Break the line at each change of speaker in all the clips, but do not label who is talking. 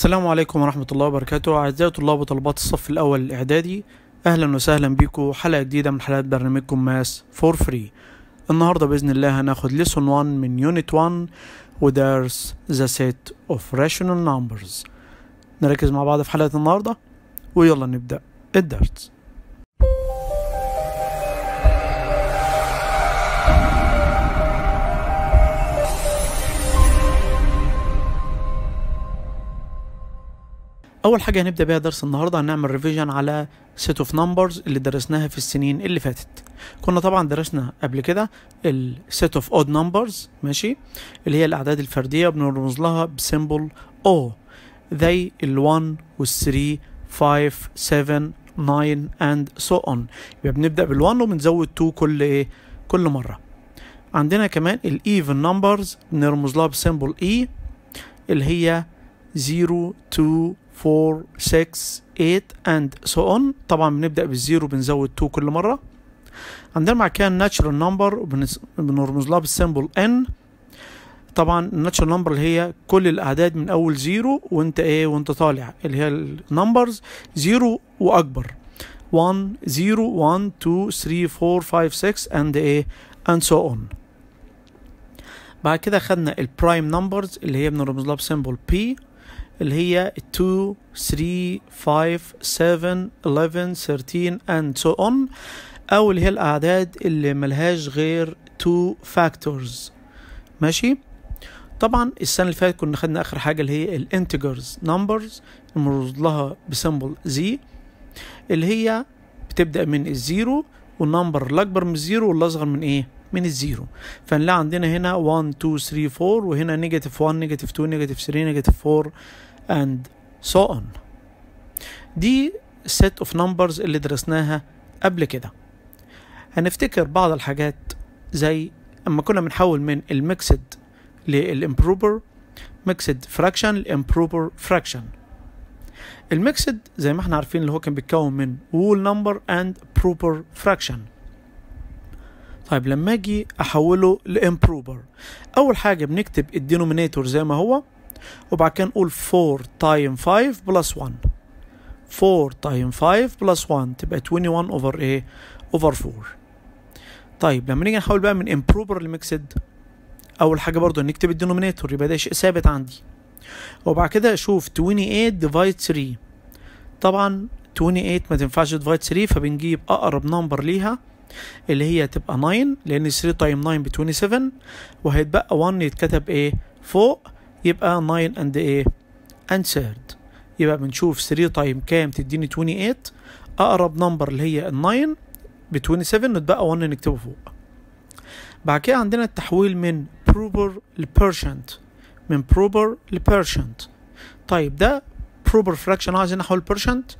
السلام عليكم ورحمة الله وبركاته أعزائي طلاب وطلبات الصف الأول الإعدادي أهلا وسهلا بكم حلقة جديدة من حلقات برنامجكم ماس فور فري النهاردة بإذن الله هناخد ليسون 1 من يونت 1 ودرس ذا سيت أوف راشونال نمبرز نركز مع بعض في حلقة النهاردة ويلا نبدأ الدرس اول حاجه هنبدا بيها درس النهارده هنعمل ريفيجن على سيت اوف نمبرز اللي درسناها في السنين اللي فاتت كنا طبعا درسنا قبل كده السيت اوف اود نمبرز ماشي اللي هي الاعداد الفرديه بنرمز لها بسيمبل او زي ال1 وال3 5 7 9 اند سو اون يبقى بنبدا بال1 وبنزود 2 كل ايه كل مره عندنا كمان الايفن نمبرز بنرمز لها بسيمبل اي e، اللي هي 0 2 4 6 8 and so on طبعا بنبدأ بالزيرو بنزود 2 كل مرة عندنا مع كان ناتشرال نمبر بنرمز لها بالسيمبل n طبعا الناتشرال نمبر اللي هي كل الاعداد من اول زيرو وانت ايه وانت طالع اللي هي النمبرز زيرو واكبر 1 0 1 2 3 4 5 6 and ايه and so on بعد كده خدنا البرايم نمبرز اللي هي بنرمز لها بسيمبل بي اللي هي 2 3 5 7 11 13 and so on او اللي هي الاعداد اللي ملهاش غير 2 factors ماشي طبعا السنة اللي فاتت كنا خدنا اخر حاجة اللي هي الانتجرز نمبرز المربوط لها بسمبل زي اللي هي بتبدأ من الزيرو والنمبر الاكبر من الزيرو والاصغر من ايه من الزيرو فنلاقي عندنا هنا 1 2 3 4 وهنا نيجاتيف 1 نيجاتيف 2 نيجاتيف 3 نيجاتيف 4 and so on دي set of numbers اللي درسناها قبل كده هنفتكر بعض الحاجات زي اما كنا بنحول من المكسد للامبروبر مكسد فراكشن لامبروبر فراكشن المكسد زي ما احنا عارفين اللي هو كان بيتكون من وول نمبر اند بروبر فراكشن طيب لما اجي احوله لامبروبر اول حاجه بنكتب الدينومينيتور زي ما هو وبعد كده نقول 4 تايم 5 بلس 1 4 تايم 5 بلس 1 تبقى 21 اوفر ايه اوفر 4 طيب لما نيجي نحاول بقى من امبروبر لميكسد اول حاجه برضو نكتب الدينوميناتور يبقى ده شيء ثابت عندي وبعد كده اشوف 28 ديفايد 3 طبعا 28 ما تنفعش ديفايد 3 فبنجيب اقرب نمبر ليها اللي هي تبقى 9 لان 3 تايم 9 ب 27 وهيتبقى 1 يتكتب ايه فوق يبقى 9 اند ايه انسيرد يبقى بنشوف 3 تايم كام تديني 28 اقرب نمبر اللي هي ال 9 ب 27 نتبقى 1 نكتبه فوق بعد كده عندنا التحويل من proper لبيرشنت من proper لبيرشنت طيب ده proper fraction عايزين نحول بيرشنت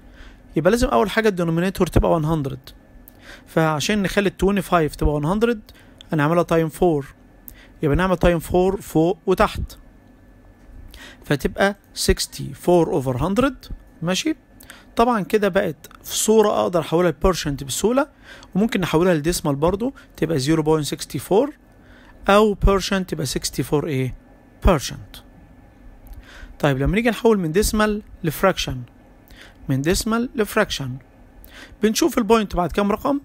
يبقى لازم اول حاجه الدينومينيتور تبقى 100 فعشان نخلي ال 25 تبقى 100 هنعملها تايم 4 يبقى نعمل تايم 4 فوق وتحت فتبقى 64 over 100 ماشي طبعا كده بقت في صورة اقدر احولها لبيرشنت بسهولة وممكن نحولها لديسمال برضو تبقى 0.64 او بيرشنت تبقى 64 ايه بيرشنت طيب لما نيجي نحول من ديسمال لفراكشن من ديسمال لفراكشن بنشوف البوينت بعد كام رقم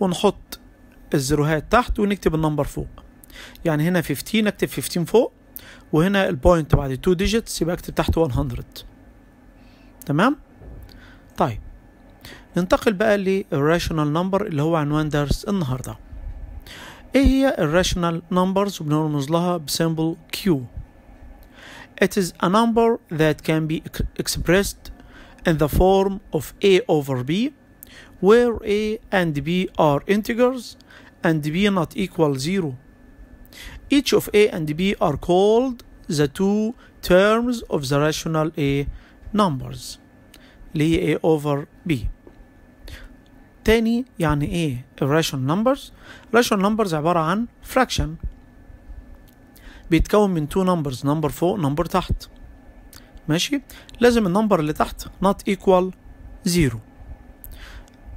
ونحط الزيروهات تحت ونكتب النمبر فوق يعني هنا 15 نكتب 15 فوق وهنا البوينت بعد 2 ديجيتس يبقى اكتب تحت 100 تمام طيب ننتقل بقى للراشونال نمبر اللي هو عنوان درس النهارده ايه هي الراشونال نمبرز وبنرمز لها بسيمبل Q It is a number that can be expressed in the form of A over B where A and B are integers and B not equal 0 Each of A and B are called the two terms of the rational A numbers اللي هي A over B تاني يعني ايه الراشن numbers rational numbers عبارة عن fraction بيتكون من two numbers number فوق number تحت ماشي لازم النمبر اللي تحت not equal zero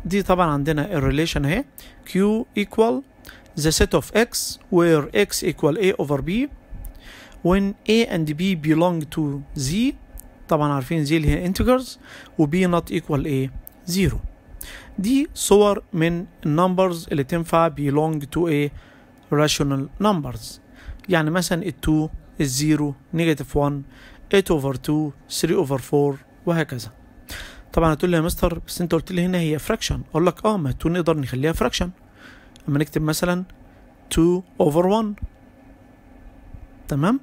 دي طبعا عندنا الريليشن اهي Q equal the set of x where x equal a over b when a and b belong to z طبعا عارفين z اللي هي integers و b not equal a 0 دي صور من numbers اللي تنفع belong to a rational numbers يعني مثلا ال 2 ال 0 negative 1 8 over 2 3 over 4 وهكذا طبعا هتقول لي يا مستر بس انت قلت لي هنا هي فراكشن اقول لك اه ما 2 نقدر نخليها فراكشن اما نكتب مثلا 2 over 1 تمام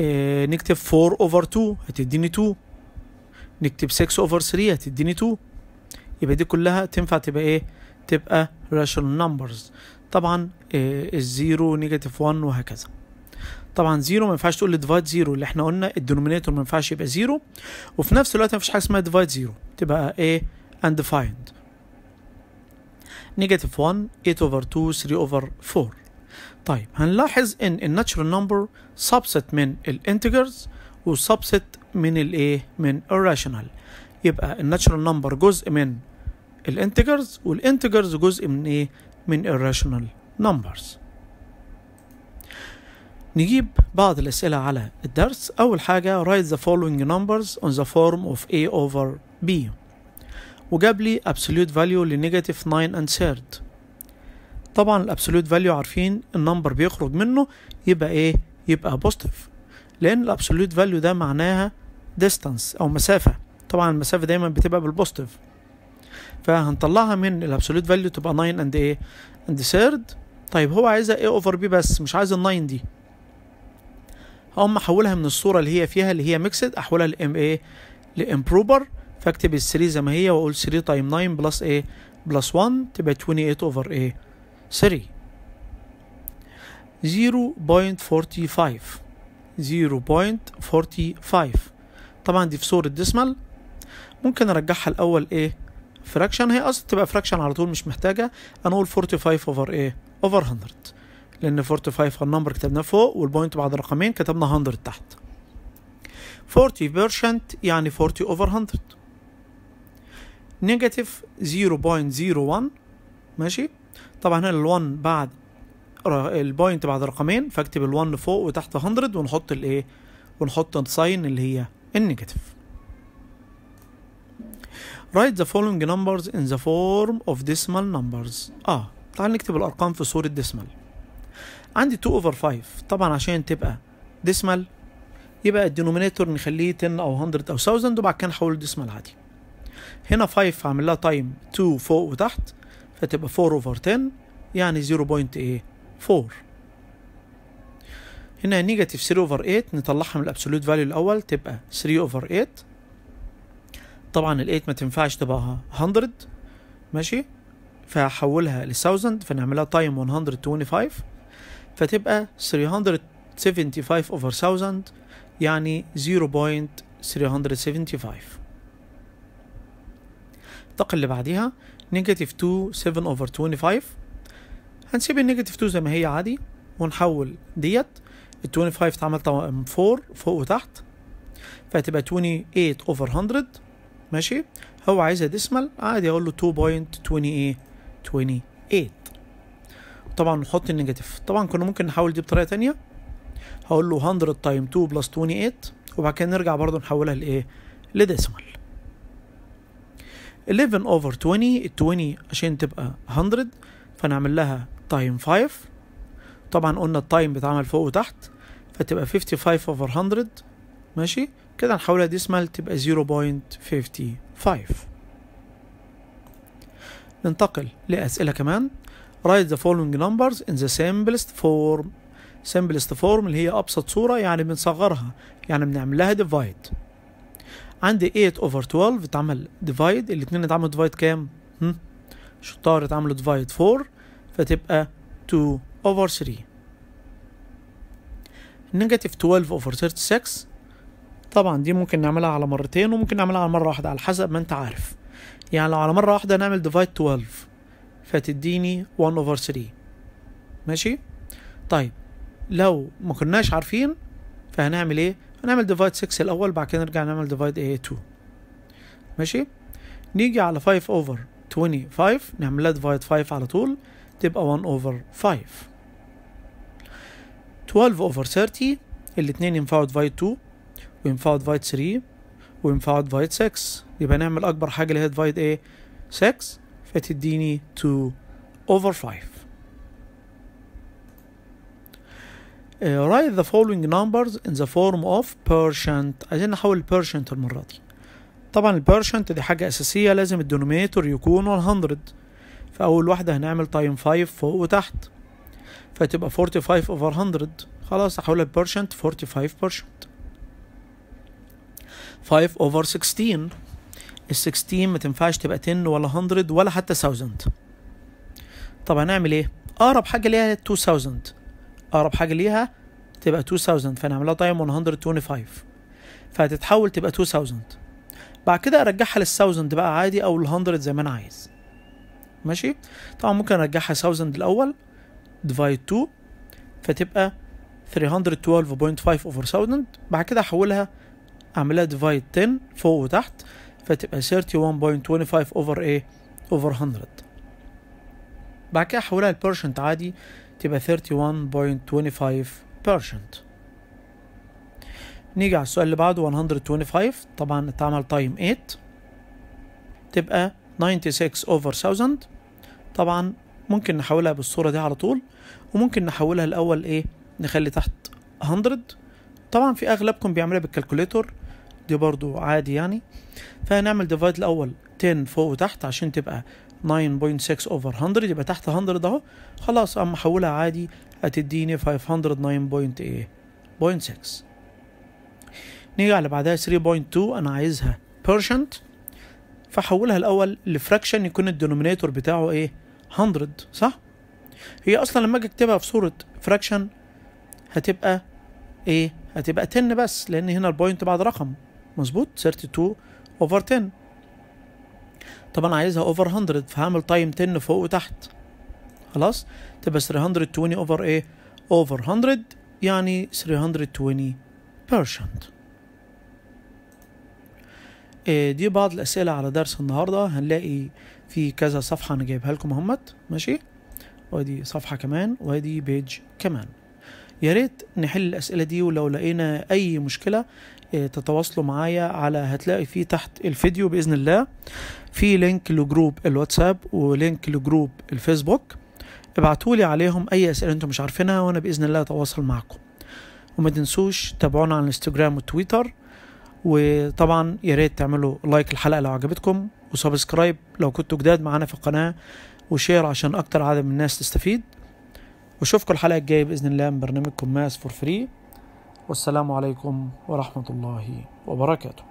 آه نكتب 4 over 2 هتديني 2 نكتب 6 over 3 هتديني 2 يبقى دي كلها تنفع تبقى ايه تبقى rational numbers طبعا آه، الزيرو نيجاتيف 1 وهكذا طبعا زيرو ما ينفعش تقول ديفايد زيرو اللي احنا قلنا الدينومينيتور ما ينفعش يبقى زيرو وفي نفس الوقت ما فيش حاجه اسمها ديفايد زيرو تبقى ايه undefined نيجاتيف 1 8 اوفر 2 3 اوفر 4 طيب هنلاحظ ان الناتشرال نمبر سبست من الانتجرز وسبست من الايه من الراشنال يبقى الناتشرال نمبر جزء من الانتجرز والانتجرز جزء من ايه من الراشنال نمبرز نجيب بعض الأسئلة على الدرس أول حاجة write the following numbers on the form of A over B وجاب لي absolute value لنيجاتيف 9 unserved طبعا الابسولوت فاليو عارفين النمبر بيخرج منه يبقى ايه يبقى بوزيتيف لان الابسولوت فاليو ده معناها ديستانس او مسافه طبعا المسافه دايما بتبقى بالبوزيتيف فهنطلعها من الابسولوت فاليو تبقى 9 اند ايه اند سيرد طيب هو عايزها ايه اوفر بي بس مش عايز ال 9 دي هقوم احولها من الصوره اللي هي فيها اللي هي ميكسد احولها لام ايه لامبروبر فاكتب ال3 زي ما هي واقول 3 تايم 9 بلس ايه بلس 1 تبقى 28 اوفر ايه 3 0.45 0.45 طبعا دي في صورة ديسمال ممكن ارجعها الاول ايه فراكشن هي اصلا تبقى فراكشن على طول مش محتاجه انا اقول 45 اوفر ايه اوفر 100 لان 45 النمبر كتبناه فوق والبوينت بعد رقمين كتبنا 100 تحت 40% يعني 40 اوفر 100 نيجاتيف 0.01 ماشي طبعا هنا ال1 بعد البوينت بعد رقمين فاكتب ال1 فوق وتحت 100 ونحط الايه ونحط الساين اللي هي النيجاتيف write the following numbers in the form of decimal numbers اه تعال نكتب الارقام في صورة ديسمال عندي 2 over 5 طبعا عشان تبقى ديسمال يبقى الدينومينيتور نخليه 10 او 100 او 1000 وبعد كده نحول ديسمال عادي هنا 5 هعمل لها تايم 2 فوق وتحت فتبقى 4 اوفر 10 يعني 0.4 هنا نيجاتيف 3 اوفر 8 نطلعها من الابسولوت فاليو الاول تبقى 3 اوفر 8 طبعا ال 8 ما تنفعش تبقى 100 ماشي فهحولها ل 1000 فنعملها تايم 125 فتبقى 375 اوفر 1000 يعني 0.375 الطاقة اللي بعديها نيجاتيف 2 7 اوفر 25 هنسيب النيجاتيف 2 زي ما هي عادي ونحول ديت ال 25 اتعمل 4 فوق وتحت فهتبقى 28 اوفر 100 ماشي هو عايزها ديسمال عادي اقول له 2.28 28 طبعا نحط النيجاتيف طبعا كنا ممكن نحول دي بطريقه تانية هقول له 100 تايم 2 بلس 28 وبعد كده نرجع برضه نحولها لايه لديسمال 11 over 20 ال 20 عشان تبقى 100 فنعمل لها تايم 5 طبعا قلنا التايم بيتعمل فوق وتحت فتبقى 55 over 100 ماشي كده نحولها ديسمال تبقى 0.55 ننتقل لأسئلة كمان write the following numbers in the simplest form simplest form اللي هي أبسط صورة يعني بنصغرها يعني بنعملها divide عندي 8 اوفر 12 اتعمل ديفايد الاتنين اتعملوا ديفايد كام؟ هم؟ شطار اتعملوا ديفايد 4 فتبقى 2 اوفر 3 نيجاتيف 12 اوفر 36 طبعا دي ممكن نعملها على مرتين وممكن نعملها على مرة واحدة على حسب ما انت عارف يعني لو على مرة واحدة نعمل ديفايد 12 فتديني 1 اوفر 3 ماشي؟ طيب لو ما كناش عارفين فهنعمل ايه؟ هنعمل ديفايد 6 الاول بعد كده نرجع نعمل ديفايد ايه 2 ماشي نيجي على 5 اوفر 25 نعمل لها ديفايد 5 على طول تبقى 1 اوفر 5 12 اوفر 30 الاتنين ينفعوا ديفايد 2 وينفعوا ديفايد 3 وينفعوا ديفايد 6 يبقى نعمل اكبر حاجه اللي هي ديفايد ايه 6 فتديني 2 اوفر 5 Uh, write the following numbers in the form of percent عايزين نحول percent المرة دي طبعا البرشنت دي حاجة أساسية لازم الدينوميتور يكون 100 فأول واحدة هنعمل تايم 5 فوق وتحت فتبقى 45 over 100 خلاص هحولها البيرشنت 45 برشنت 5 over 16 ال 16 ما تنفعش تبقى 10 ولا 100 ولا حتى 1000 طب هنعمل ايه؟ أقرب حاجة ليها 2000 اقرب حاجه ليها تبقى 2000 فنعملها تايم 125 فهتتحول تبقى 2000 بعد كده ارجعها لل1000 بقى عادي او ال100 زي ما انا عايز ماشي طبعا ممكن ارجعها 1000 الاول ديفايد 2 فتبقى 312.5 اوفر 1000 بعد كده احولها اعملها ديفايد 10 فوق وتحت فتبقى 31.25 اوفر ايه اوفر 100 بعد كده احولها لبيرشنت عادي تبقى 31.25 نيجي على السؤال اللي بعده 125 طبعا اتعمل تايم 8 تبقى 96 over 1000 طبعا ممكن نحولها بالصورة دي على طول وممكن نحولها الأول إيه نخلي تحت 100 طبعا في أغلبكم بيعملها بالكالكوليتر دي برضو عادي يعني فهنعمل ديفايد الأول 10 فوق وتحت عشان تبقى 9.6 اوفر 100 يبقى تحت 100 اهو خلاص اقوم احولها عادي هتديني 509.6 نيجي على بعدها 3.2 انا عايزها بيرشنت فحولها الاول لفراكشن يكون الدينومينيتور بتاعه ايه 100 صح هي اصلا لما اجي اكتبها في صوره فراكشن هتبقى ايه هتبقى 10 بس لان هنا البوينت بعد رقم مظبوط 32 اوفر 10 طب انا عايزها اوفر 100 فهعمل تايم 10 فوق وتحت خلاص تبقى 320 اوفر يعني ايه اوفر 100 يعني 320 بيرشنت دي بعض الأسئلة على درس النهاردة هنلاقي في كذا صفحة أنا جايبها لكم اهمت ماشي وادي صفحة كمان وادي بيج كمان يا ريت نحل الاسئله دي ولو لقينا اي مشكله آه، تتواصلوا معايا على هتلاقي فيه تحت الفيديو باذن الله في لينك لجروب الواتساب ولينك لجروب الفيسبوك ابعتولي عليهم اي اسئله انتم مش عارفينها وانا باذن الله اتواصل معكم وما تنسوش تابعونا على الانستجرام والتويتر وطبعا يا ريت تعملوا لايك الحلقه لو عجبتكم وسبسكرايب لو كنتوا جداد معانا في القناه وشير عشان اكتر عدد من الناس تستفيد وشوفكم الحلقه الجايه باذن الله من برنامجكم ماس فور فري والسلام عليكم ورحمه الله وبركاته